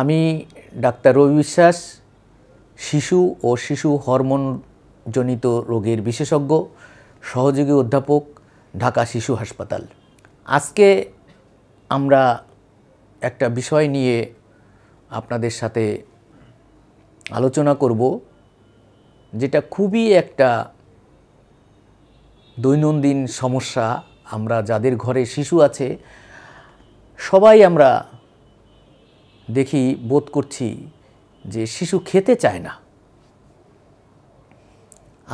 আমি ডাক্তার রবি বিশ্বাস শিশু ও শিশু হরমোনজনিত রোগের বিশেষজ্ঞ সহযোগী অধ্যাপক ঢাকা শিশু হাসপাতাল আজকে আমরা একটা বিষয় নিয়ে আপনাদের সাথে আলোচনা করব যেটা খুবই একটা দৈনন্দিন সমস্যা আমরা যাদের ঘরে শিশু আছে সবাই আমরা দেখি বোধ করছি যে শিশু খেতে চায় না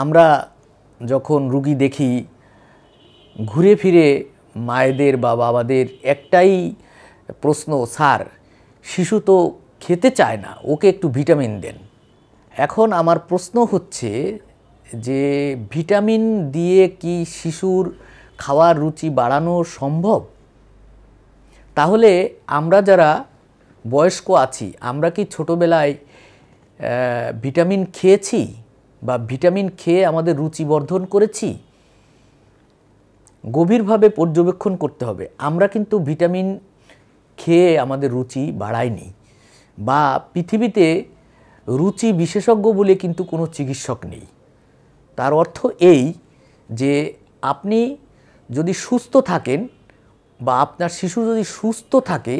আমরা যখন রুগী দেখি ঘুরে ফিরে মায়েদের বা বাবাদের একটাই প্রশ্ন স্যার শিশু তো খেতে চায় না ওকে একটু ভিটামিন দেন এখন আমার প্রশ্ন হচ্ছে যে ভিটামিন দিয়ে কি শিশুর খাওয়ার রুচি বাড়ানো সম্ভব তাহলে আমরা যারা বয়স্ক আছি আমরা কি ছোটোবেলায় ভিটামিন খেয়েছি বা ভিটামিন খেয়ে আমাদের রুচি বর্ধন করেছি গভীরভাবে পর্যবেক্ষণ করতে হবে আমরা কিন্তু ভিটামিন খেয়ে আমাদের রুচি বাড়ায়নি বা পৃথিবীতে রুচি বিশেষজ্ঞ বলে কিন্তু কোনো চিকিৎসক নেই তার অর্থ এই যে আপনি যদি সুস্থ থাকেন বা আপনার শিশু যদি সুস্থ থাকে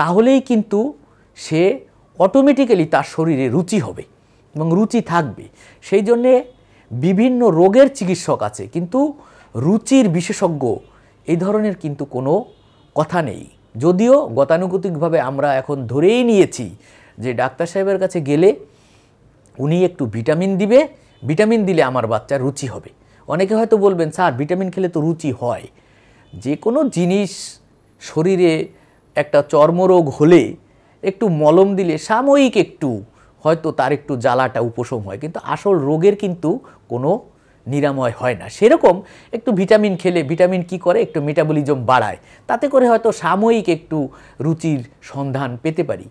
তাহলেই কিন্তু সে অটোমেটিক্যালি তার শরীরে রুচি হবে এবং রুচি থাকবে সেই জন্যে বিভিন্ন রোগের চিকিৎসক আছে কিন্তু রুচির বিশেষজ্ঞ এই ধরনের কিন্তু কোনো কথা নেই যদিও গতানুগতিকভাবে আমরা এখন ধরেই নিয়েছি যে ডাক্তার সাহেবের কাছে গেলে উনি একটু ভিটামিন দিবে ভিটামিন দিলে আমার বাচ্চা রুচি হবে অনেকে হয়তো বলবেন স্যার ভিটামিন খেলে তো রুচি হয় যে কোনো জিনিস শরীরে একটা চর্মরোগ হলে একটু মলম দিলে সাময়িক একটু হয়তো তার একটু জ্বালাটা উপশম হয় কিন্তু আসল রোগের কিন্তু কোনো নিরাময় হয় না সেরকম একটু ভিটামিন খেলে ভিটামিন কি করে একটু মেটাবলিজম বাড়ায় তাতে করে হয়তো সাময়িক একটু রুচির সন্ধান পেতে পারি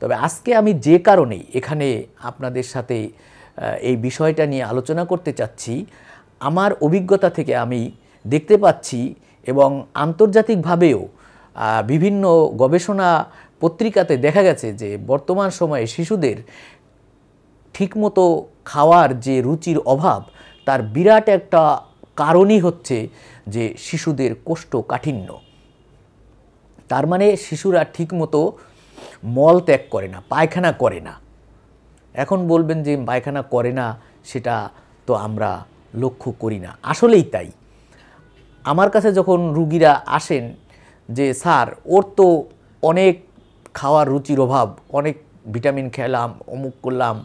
তবে আজকে আমি যে কারণে এখানে আপনাদের সাথে এই বিষয়টা নিয়ে আলোচনা করতে চাচ্ছি আমার অভিজ্ঞতা থেকে আমি দেখতে পাচ্ছি এবং আন্তর্জাতিকভাবেও বিভিন্ন গবেষণা পত্রিকাতে দেখা গেছে যে বর্তমান সময়ে শিশুদের ঠিকমতো খাওয়ার যে রুচির অভাব তার বিরাট একটা কারণই হচ্ছে যে শিশুদের কোষ্ঠকাঠিন্য তার মানে শিশুরা ঠিকমতো মল ত্যাগ করে না পায়খানা করে না এখন বলবেন যে পায়খানা করে না সেটা তো আমরা লক্ষ্য করি না আসলেই তাই আমার কাছে যখন রুগীরা আসেন যে স্যার ওর তো অনেক খাওয়ার রুচির অভাব অনেক ভিটামিন খেলাম অমুক করলাম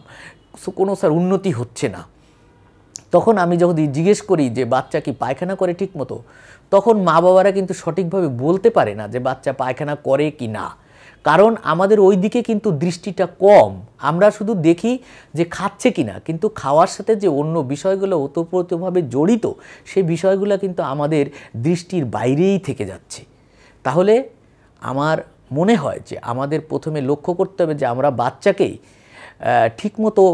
কোনো স্যার উন্নতি হচ্ছে না তখন আমি যখন জিজ্ঞেস করি যে বাচ্চা কি পায়খানা করে ঠিক মতো তখন মা বাবারা কিন্তু সঠিকভাবে বলতে পারে না যে বাচ্চা পায়খানা করে কি না কারণ আমাদের ওই দিকে কিন্তু দৃষ্টিটা কম আমরা শুধু দেখি যে খাচ্ছে কি না কিন্তু খাওয়ার সাথে যে অন্য বিষয়গুলো ওতপ্রোতভাবে জড়িত সেই বিষয়গুলো কিন্তু আমাদের দৃষ্টির বাইরেই থেকে যাচ্ছে তাহলে আমার মনে হয় যে আমাদের প্রথমে লক্ষ্য করতে হবে যে আমরা বাচ্চাকেই ঠিকমতো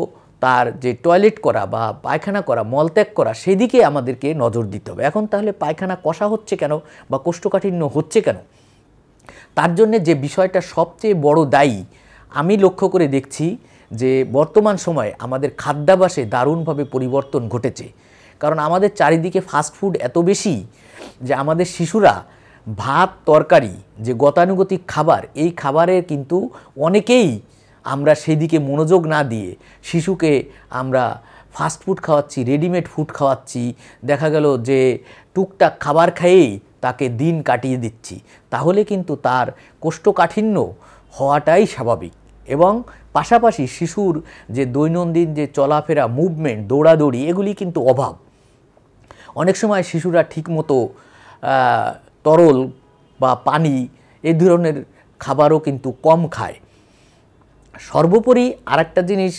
তার যে টয়লেট করা বা পায়খানা করা মলত্যাগ করা সেদিকে আমাদেরকে নজর দিতে হবে এখন তাহলে পায়খানা কষা হচ্ছে কেন বা কোষ্ঠকাঠিন্য হচ্ছে কেন তার জন্যে যে বিষয়টা সবচেয়ে বড় দায়ী আমি লক্ষ্য করে দেখছি যে বর্তমান সময়ে আমাদের খাদ্যাভাসে দারুণভাবে পরিবর্তন ঘটেছে কারণ আমাদের চারিদিকে ফাস্টফুড এত বেশি যে আমাদের শিশুরা ভাত তরকারি যে গতানুগতিক খাবার এই খাবারের কিন্তু অনেকেই আমরা সেদিকে মনোযোগ না দিয়ে শিশুকে আমরা ফাস্ট ফুড খাওয়াচ্ছি রেডিমেড ফুড খাওয়াচ্ছি দেখা গেল যে টুকটাক খাবার খেয়েই তাকে দিন কাটিয়ে দিচ্ছি তাহলে কিন্তু তার কোষ্ঠকাঠিন্য হওয়াটাই স্বাভাবিক এবং পাশাপাশি শিশুর যে দৈনন্দিন যে চলাফেরা মুভমেন্ট দৌড়াদৌড়ি এগুলি কিন্তু অভাব অনেক সময় শিশুরা ঠিকমতো তরল বা পানি এ ধরনের খাবারও কিন্তু কম খায় সর্বোপরি আরেকটা জিনিস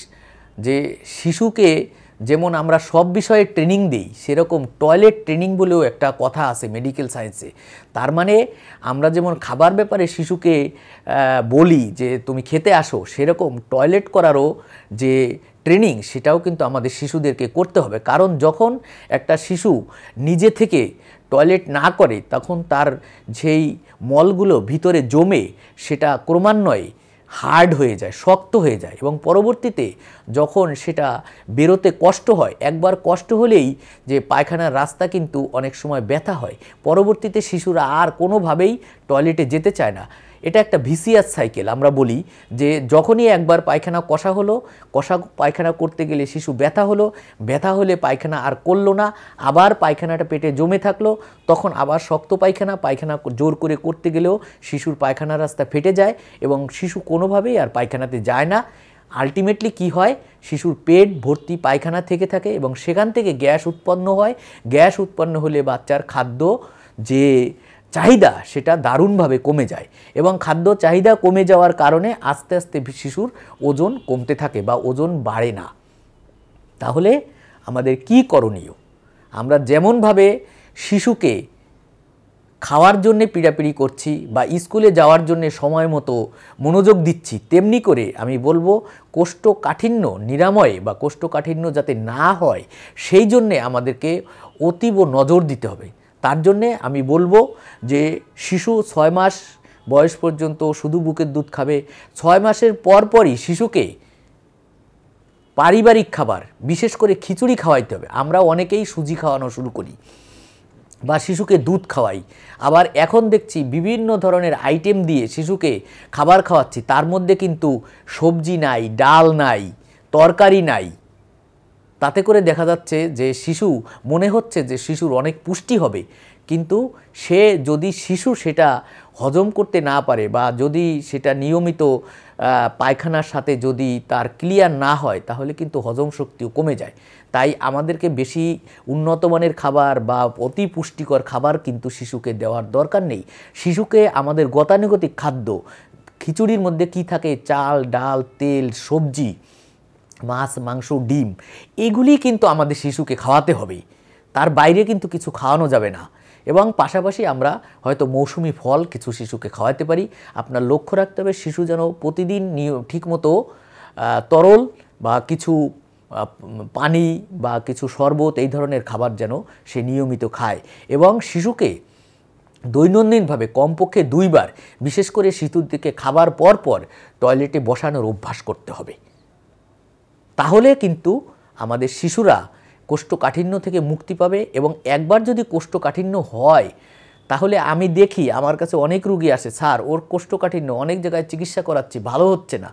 যে শিশুকে যেমন আমরা সব বিষয়ে ট্রেনিং দিই সেরকম টয়লেট ট্রেনিং বলেও একটা কথা আছে মেডিকেল সায়েন্সে তার মানে আমরা যেমন খাবার ব্যাপারে শিশুকে বলি যে তুমি খেতে আসো সেরকম টয়লেট করারও যে ট্রেনিং সেটাও কিন্তু আমাদের শিশুদেরকে করতে হবে কারণ যখন একটা শিশু নিজে থেকে টয়লেট না করে তখন তার যেই মলগুলো ভিতরে জমে সেটা ক্রমান্বয়ে হার্ড হয়ে যায় শক্ত হয়ে যায় এবং পরবর্তীতে যখন সেটা বেরোতে কষ্ট হয় একবার কষ্ট হলেই যে পায়খানার রাস্তা কিন্তু অনেক সময় ব্যথা হয় পরবর্তীতে শিশুরা আর কোনোভাবেই টয়লেটে যেতে চায় না এটা একটা ভিসিয়াস সাইকেল আমরা বলি যে যখনই একবার পায়খানা কষা হলো কষা পায়খানা করতে গেলে শিশু ব্যথা হলো ব্যথা হলে পায়খানা আর করলো না আবার পায়খানাটা পেটে জমে থাকলো তখন আবার শক্ত পায়খানা পায়খানা জোর করে করতে গেলেও শিশুর পায়খানা রাস্তা ফেটে যায় এবং শিশু কোনোভাবেই আর পায়খানাতে যায় না আলটিমেটলি কি হয় শিশুর পেট ভর্তি পায়খানা থেকে থাকে এবং সেখান থেকে গ্যাস উৎপন্ন হয় গ্যাস উৎপন্ন হলে বাচ্চার খাদ্য যে চাহিদা সেটা দারুণভাবে কমে যায় এবং খাদ্য চাহিদা কমে যাওয়ার কারণে আস্তে আস্তে শিশুর ওজন কমতে থাকে বা ওজন বাড়ে না তাহলে আমাদের কি করণীয় আমরা যেমনভাবে শিশুকে খাওয়ার জন্যে পিড়াপিড়ি করছি বা স্কুলে যাওয়ার জন্যে সময় মতো মনোযোগ দিচ্ছি তেমনি করে আমি বলবো কোষ্ঠকাঠিন্য নিরাময় বা কোষ্ঠকাঠিন্য যাতে না হয় সেই জন্যে আমাদেরকে অতীব নজর দিতে হবে তার জন্যে আমি বলবো যে শিশু ছয় মাস বয়স পর্যন্ত শুধু বুকের দুধ খাবে ছয় মাসের পরপরই শিশুকে পারিবারিক খাবার বিশেষ করে খিচুড়ি খাওয়াইতে হবে আমরা অনেকেই সুজি খাওয়ানো শুরু করি বা শিশুকে দুধ খাওয়াই আবার এখন দেখছি বিভিন্ন ধরনের আইটেম দিয়ে শিশুকে খাবার খাওয়াচ্ছি তার মধ্যে কিন্তু সবজি নাই ডাল নাই তরকারি নাই তাতে করে দেখা যাচ্ছে যে শিশু মনে হচ্ছে যে শিশুর অনেক পুষ্টি হবে কিন্তু সে যদি শিশু সেটা হজম করতে না পারে বা যদি সেটা নিয়মিত পায়খানার সাথে যদি তার ক্লিয়ার না হয় তাহলে কিন্তু হজম শক্তিও কমে যায় তাই আমাদেরকে বেশি উন্নত মানের খাবার বা অতি পুষ্টিকর খাবার কিন্তু শিশুকে দেওয়ার দরকার নেই শিশুকে আমাদের গতানুগতিক খাদ্য খিচুড়ির মধ্যে কি থাকে চাল ডাল তেল সবজি মাছ মাংস ডিম এগুলি কিন্তু আমাদের শিশুকে খাওয়াতে হবে তার বাইরে কিন্তু কিছু খাওয়ানো যাবে না এবং পাশাপাশি আমরা হয়তো মৌসুমি ফল কিছু শিশুকে খাওয়াতে পারি আপনার লক্ষ্য রাখতে হবে শিশু যেন প্রতিদিন ঠিকমতো তরল বা কিছু পানি বা কিছু শরবত এই ধরনের খাবার যেন সে নিয়মিত খায় এবং শিশুকে দৈনন্দিনভাবে কমপক্ষে দুইবার বিশেষ করে শিশুর দিকে খাবার পর পর টয়লেটে বসানোর অভ্যাস করতে হবে তাহলে কিন্তু আমাদের শিশুরা কোষ্ঠকাঠিন্য থেকে মুক্তি পাবে এবং একবার যদি কোষ্ঠকাঠিন্য হয় তাহলে আমি দেখি আমার কাছে অনেক রুগী আসে স্যার ওর কোষ্ঠকাঠিন্য অনেক জায়গায় চিকিৎসা করাচ্ছি ভালো হচ্ছে না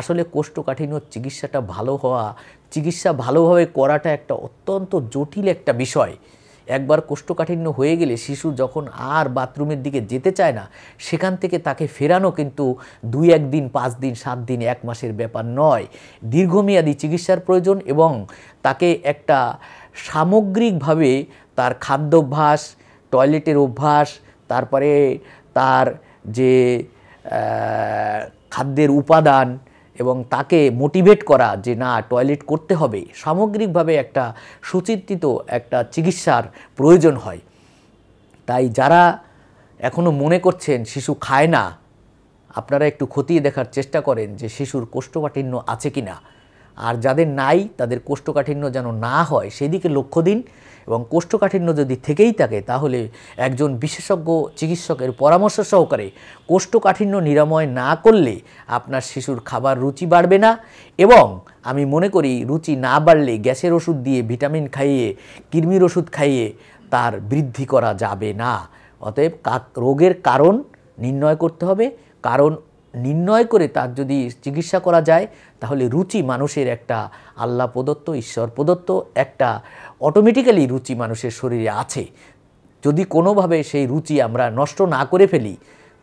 আসলে কোষ্ঠকাঠিন্য চিকিৎসাটা ভালো হওয়া চিকিৎসা ভালোভাবে করাটা একটা অত্যন্ত জটিল একটা বিষয় একবার কোষ্ঠকাঠিন্য হয়ে গেলে শিশু যখন আর বাথরুমের দিকে যেতে চায় না সেখান থেকে তাকে ফেরানো কিন্তু দুই এক দিন পাঁচ দিন সাত দিন এক মাসের ব্যাপার নয় দীর্ঘমেয়াদী চিকিৎসার প্রয়োজন এবং তাকে একটা সামগ্রিকভাবে তার খাদ্যাভ্যাস টয়লেটের অভ্যাস তারপরে তার যে খাদ্যের উপাদান এবং তাকে মোটিভেট করা যে না টয়লেট করতে হবে সামগ্রিকভাবে একটা সুচিন্তিত একটা চিকিৎসার প্রয়োজন হয় তাই যারা এখনও মনে করছেন শিশু খায় না আপনারা একটু খতিয়ে দেখার চেষ্টা করেন যে শিশুর কোষ্ঠকাঠিন্য আছে কি না আর যাদের নাই তাদের কোষ্ঠকাঠিন্য যেন না হয় সেদিকে লক্ষ্য দিন এবং কোষ্ঠকাঠিন্য যদি থেকেই থাকে তাহলে একজন বিশেষজ্ঞ চিকিৎসকের পরামর্শ সহকারে কোষ্ঠকাঠিন্য নিরাময় না করলে আপনার শিশুর খাবার রুচি বাড়বে না এবং আমি মনে করি রুচি না বাড়লে গ্যাসের ওষুধ দিয়ে ভিটামিন খাইয়ে কৃমির ওষুধ খাইয়ে তার বৃদ্ধি করা যাবে না অতএব রোগের কারণ নির্ণয় করতে হবে কারণ নির্ণয় করে তার যদি চিকিৎসা করা যায় তাহলে রুচি মানুষের একটা আল্লাহ প্রদত্ত ঈশ্বর প্রদত্ত একটা অটোমেটিক্যালি রুচি মানুষের শরীরে আছে যদি কোনোভাবে সেই রুচি আমরা নষ্ট না করে ফেলি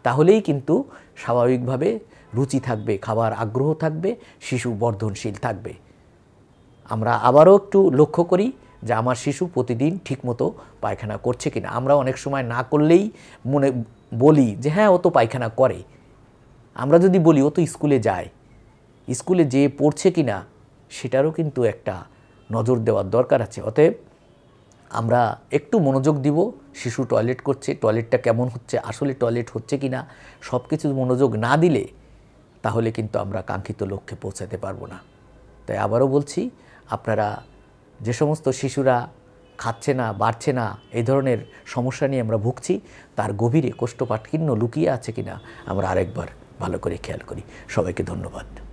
তাহলেই কিন্তু স্বাভাবিকভাবে রুচি থাকবে খাবার আগ্রহ থাকবে শিশু বর্ধনশীল থাকবে আমরা আবারও একটু লক্ষ্য করি যে আমার শিশু প্রতিদিন ঠিকমতো পায়খানা করছে কিনা আমরা অনেক সময় না করলেই মনে বলি যে হ্যাঁ ও তো পায়খানা করে আমরা যদি বলি ও তো স্কুলে যায় স্কুলে যেয়ে পড়ছে কি না সেটারও কিন্তু একটা নজর দেওয়ার দরকার আছে অতএব আমরা একটু মনোযোগ দিব শিশু টয়লেট করছে টয়লেটটা কেমন হচ্ছে আসলে টয়লেট হচ্ছে কি না সব কিছু মনোযোগ না দিলে তাহলে কিন্তু আমরা কাঙ্ক্ষিত লক্ষ্যে পৌঁছাতে পারবো না তাই আবারও বলছি আপনারা যে সমস্ত শিশুরা খাচ্ছে না বাড়ছে না এই ধরনের সমস্যা নিয়ে আমরা ভুগছি তার গভীরে কোষ্ঠপাঠকিন্ন লুকিয়ে আছে কিনা আমরা আরেকবার ভালো করে খেয়াল করি সবাইকে ধন্যবাদ